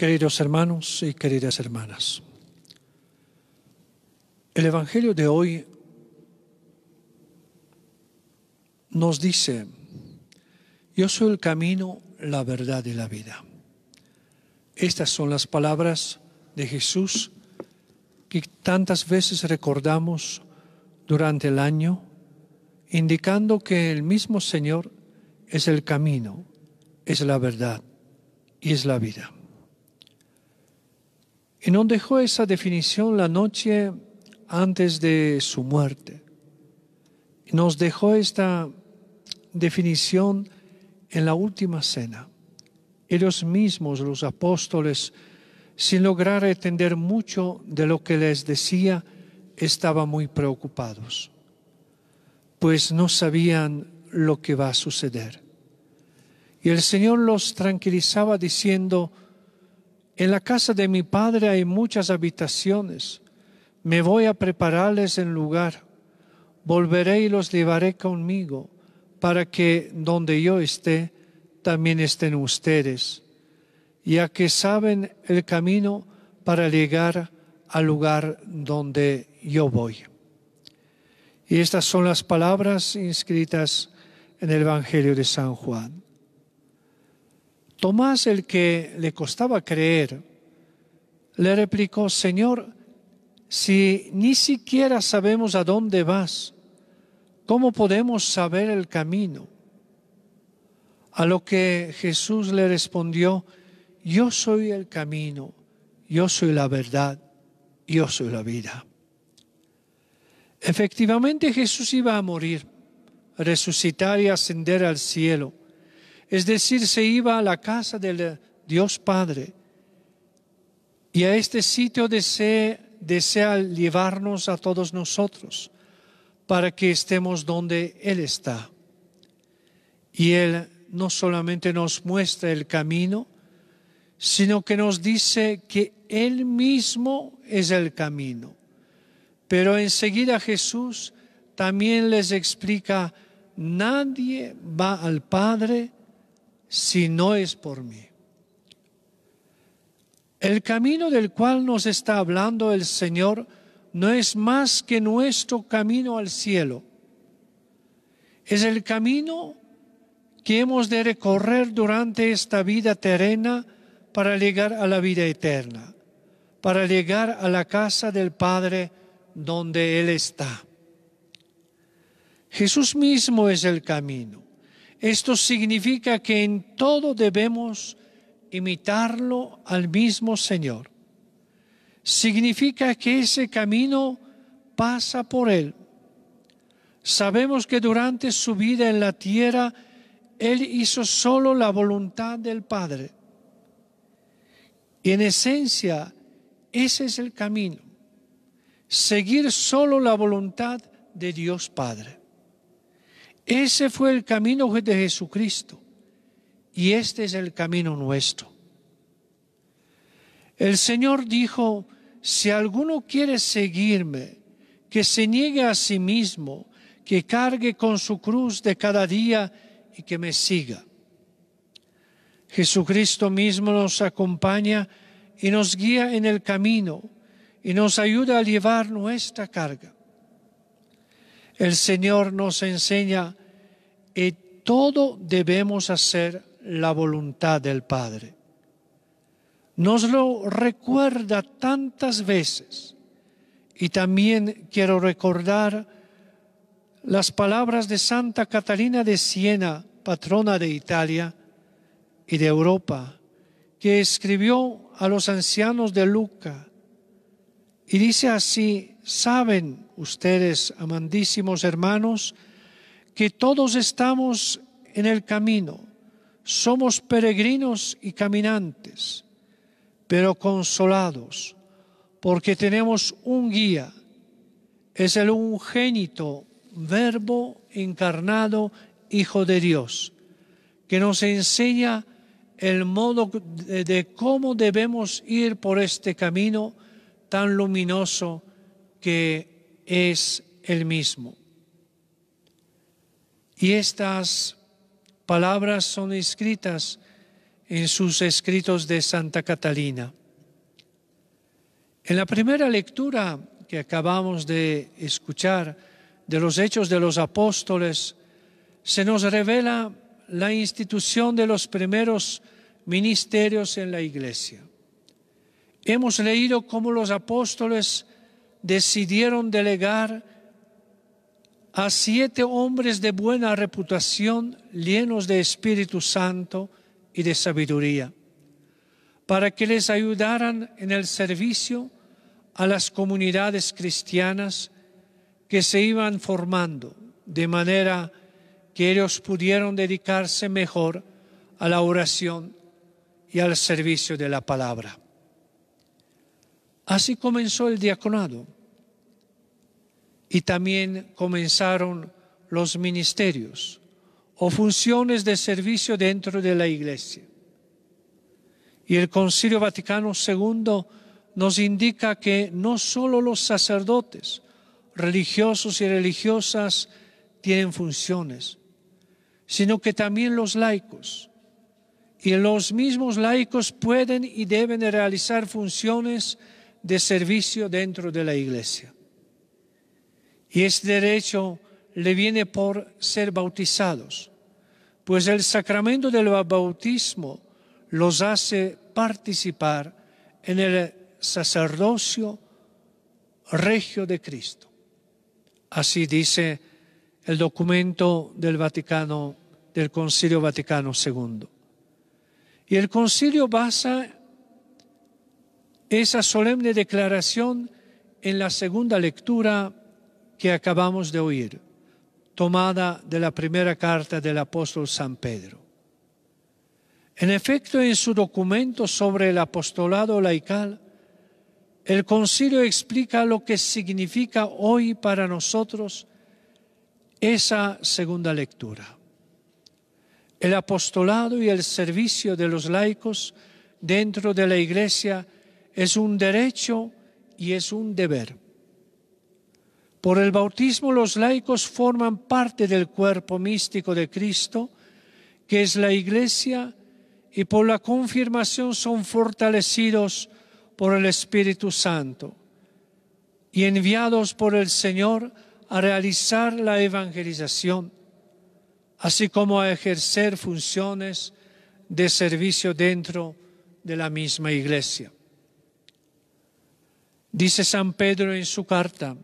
Queridos hermanos y queridas hermanas, el Evangelio de hoy nos dice, yo soy el camino, la verdad y la vida. Estas son las palabras de Jesús que tantas veces recordamos durante el año, indicando que el mismo Señor es el camino, es la verdad y es la vida. Y no dejó esa definición la noche antes de su muerte. Nos dejó esta definición en la última cena. Ellos mismos, los apóstoles, sin lograr entender mucho de lo que les decía, estaban muy preocupados, pues no sabían lo que va a suceder. Y el Señor los tranquilizaba diciendo, en la casa de mi Padre hay muchas habitaciones. Me voy a prepararles el lugar. Volveré y los llevaré conmigo, para que donde yo esté, también estén ustedes, ya que saben el camino para llegar al lugar donde yo voy. Y estas son las palabras inscritas en el Evangelio de San Juan. Tomás, el que le costaba creer, le replicó, Señor, si ni siquiera sabemos a dónde vas, ¿cómo podemos saber el camino? A lo que Jesús le respondió, yo soy el camino, yo soy la verdad, yo soy la vida. Efectivamente Jesús iba a morir, resucitar y ascender al cielo. Es decir, se iba a la casa del Dios Padre. Y a este sitio desea, llevarnos a todos nosotros para que estemos donde Él está. Y Él no solamente nos muestra el camino, sino que nos dice que Él mismo es el camino. Pero enseguida Jesús también les explica, nadie va al Padre si no es por mí. El camino del cual nos está hablando el Señor no es más que nuestro camino al cielo. Es el camino que hemos de recorrer durante esta vida terrena para llegar a la vida eterna, para llegar a la casa del Padre donde Él está. Jesús mismo es el camino. Esto significa que en todo debemos imitarlo al mismo Señor. Significa que ese camino pasa por Él. Sabemos que durante su vida en la tierra, Él hizo solo la voluntad del Padre. Y en esencia, ese es el camino. Seguir solo la voluntad de Dios Padre. Ese fue el camino de Jesucristo y este es el camino nuestro. El Señor dijo, si alguno quiere seguirme, que se niegue a sí mismo, que cargue con su cruz de cada día y que me siga. Jesucristo mismo nos acompaña y nos guía en el camino y nos ayuda a llevar nuestra carga. El Señor nos enseña y todo debemos hacer la voluntad del Padre. Nos lo recuerda tantas veces y también quiero recordar las palabras de Santa Catalina de Siena, patrona de Italia y de Europa, que escribió a los ancianos de Luca y dice así, saben ustedes, amandísimos hermanos, que todos estamos en el camino, somos peregrinos y caminantes, pero consolados, porque tenemos un guía, es el ungénito verbo encarnado, Hijo de Dios, que nos enseña el modo de, de cómo debemos ir por este camino tan luminoso que es el mismo. Y estas palabras son escritas en sus escritos de Santa Catalina. En la primera lectura que acabamos de escuchar de los Hechos de los Apóstoles, se nos revela la institución de los primeros ministerios en la Iglesia. Hemos leído cómo los apóstoles decidieron delegar a siete hombres de buena reputación, llenos de Espíritu Santo y de sabiduría, para que les ayudaran en el servicio a las comunidades cristianas que se iban formando, de manera que ellos pudieron dedicarse mejor a la oración y al servicio de la palabra. Así comenzó el diaconado y también comenzaron los ministerios o funciones de servicio dentro de la Iglesia. Y el Concilio Vaticano II nos indica que no solo los sacerdotes, religiosos y religiosas tienen funciones, sino que también los laicos. Y los mismos laicos pueden y deben realizar funciones de servicio dentro de la Iglesia. Y ese derecho le viene por ser bautizados, pues el sacramento del bautismo los hace participar en el sacerdocio regio de Cristo. Así dice el documento del Vaticano, del Concilio Vaticano II. Y el Concilio basa esa solemne declaración en la segunda lectura que acabamos de oír, tomada de la primera carta del apóstol San Pedro. En efecto, en su documento sobre el apostolado laical, el concilio explica lo que significa hoy para nosotros esa segunda lectura. El apostolado y el servicio de los laicos dentro de la Iglesia es un derecho y es un deber. Por el bautismo los laicos forman parte del cuerpo místico de Cristo, que es la Iglesia, y por la confirmación son fortalecidos por el Espíritu Santo y enviados por el Señor a realizar la evangelización, así como a ejercer funciones de servicio dentro de la misma Iglesia. Dice San Pedro en su carta,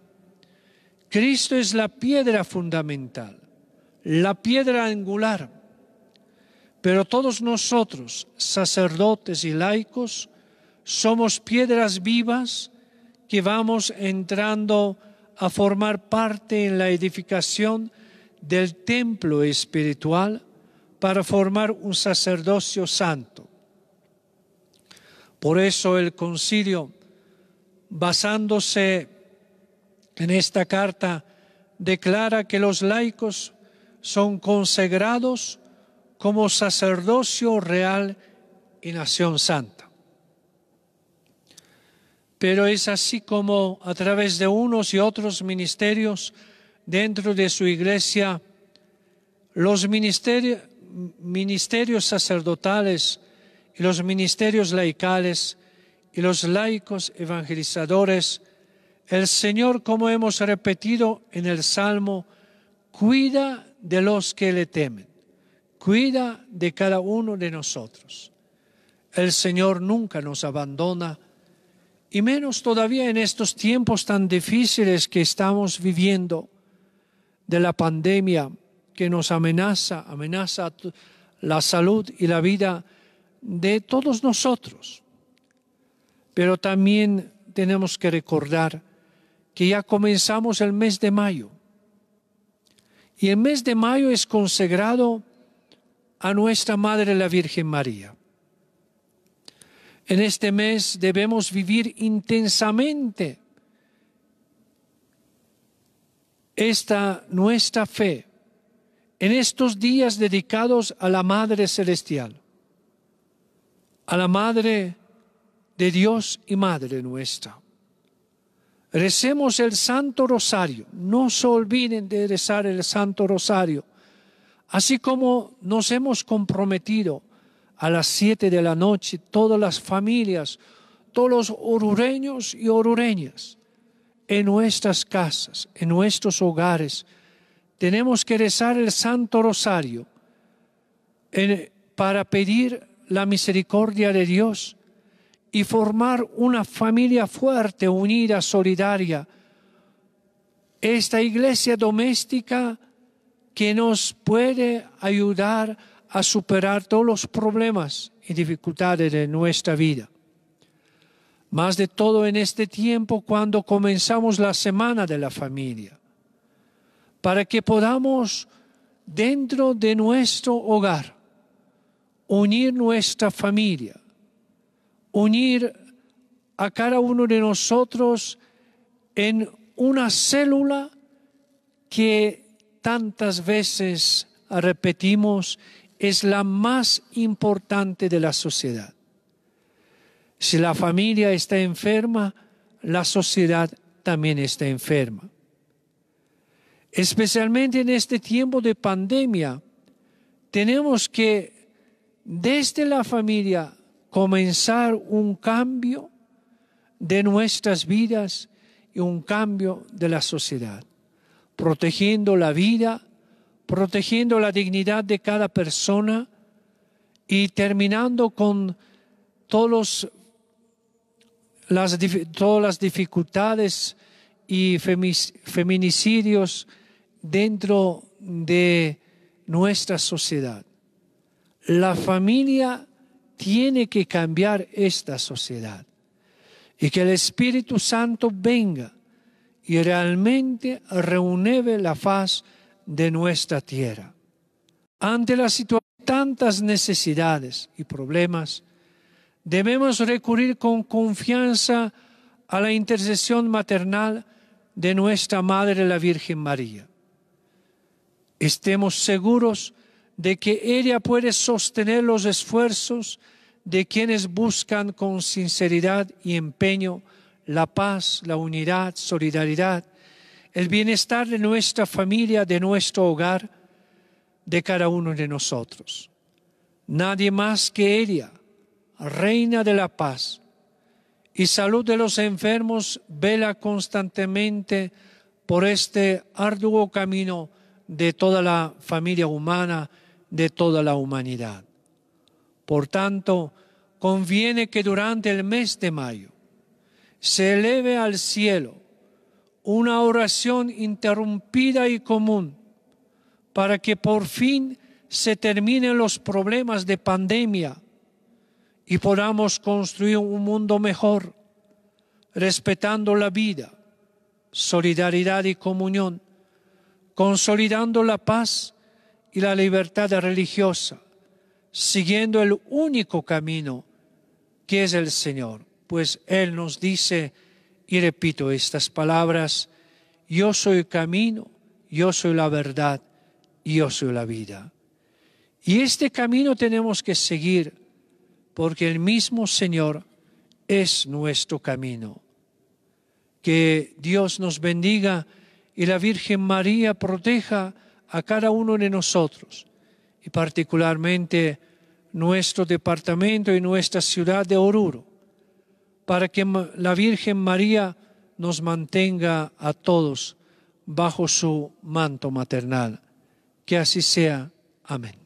Cristo es la piedra fundamental, la piedra angular. Pero todos nosotros, sacerdotes y laicos, somos piedras vivas que vamos entrando a formar parte en la edificación del templo espiritual para formar un sacerdocio santo. Por eso el concilio, basándose en esta carta declara que los laicos son consagrados como sacerdocio real y nación santa. Pero es así como a través de unos y otros ministerios dentro de su iglesia, los ministerios sacerdotales y los ministerios laicales y los laicos evangelizadores el Señor, como hemos repetido en el Salmo, cuida de los que le temen, cuida de cada uno de nosotros. El Señor nunca nos abandona, y menos todavía en estos tiempos tan difíciles que estamos viviendo de la pandemia que nos amenaza, amenaza la salud y la vida de todos nosotros. Pero también tenemos que recordar que ya comenzamos el mes de mayo. Y el mes de mayo es consagrado a nuestra Madre la Virgen María. En este mes debemos vivir intensamente esta nuestra fe en estos días dedicados a la Madre Celestial, a la Madre de Dios y Madre nuestra. Recemos el Santo Rosario. No se olviden de rezar el Santo Rosario. Así como nos hemos comprometido a las siete de la noche, todas las familias, todos los orureños y orureñas, en nuestras casas, en nuestros hogares, tenemos que rezar el Santo Rosario para pedir la misericordia de Dios y formar una familia fuerte, unida, solidaria. Esta iglesia doméstica que nos puede ayudar a superar todos los problemas y dificultades de nuestra vida. Más de todo en este tiempo cuando comenzamos la semana de la familia, para que podamos dentro de nuestro hogar unir nuestra familia unir a cada uno de nosotros en una célula que tantas veces repetimos es la más importante de la sociedad. Si la familia está enferma, la sociedad también está enferma. Especialmente en este tiempo de pandemia, tenemos que desde la familia comenzar un cambio de nuestras vidas y un cambio de la sociedad, protegiendo la vida, protegiendo la dignidad de cada persona y terminando con todos las, todas las dificultades y feminicidios dentro de nuestra sociedad. La familia tiene que cambiar esta sociedad y que el Espíritu Santo venga y realmente reuneve la faz de nuestra tierra. Ante la situación tantas necesidades y problemas, debemos recurrir con confianza a la intercesión maternal de nuestra Madre la Virgen María. Estemos seguros de que ella puede sostener los esfuerzos de quienes buscan con sinceridad y empeño la paz, la unidad, solidaridad, el bienestar de nuestra familia, de nuestro hogar, de cada uno de nosotros. Nadie más que ella, reina de la paz y salud de los enfermos, vela constantemente por este arduo camino de toda la familia humana de toda la humanidad. Por tanto, conviene que durante el mes de mayo se eleve al cielo una oración interrumpida y común para que por fin se terminen los problemas de pandemia y podamos construir un mundo mejor, respetando la vida, solidaridad y comunión, consolidando la paz y la libertad religiosa, siguiendo el único camino que es el Señor. Pues Él nos dice, y repito estas palabras, yo soy el camino, yo soy la verdad, yo soy la vida. Y este camino tenemos que seguir, porque el mismo Señor es nuestro camino. Que Dios nos bendiga y la Virgen María proteja a cada uno de nosotros y particularmente nuestro departamento y nuestra ciudad de Oruro, para que la Virgen María nos mantenga a todos bajo su manto maternal. Que así sea. Amén.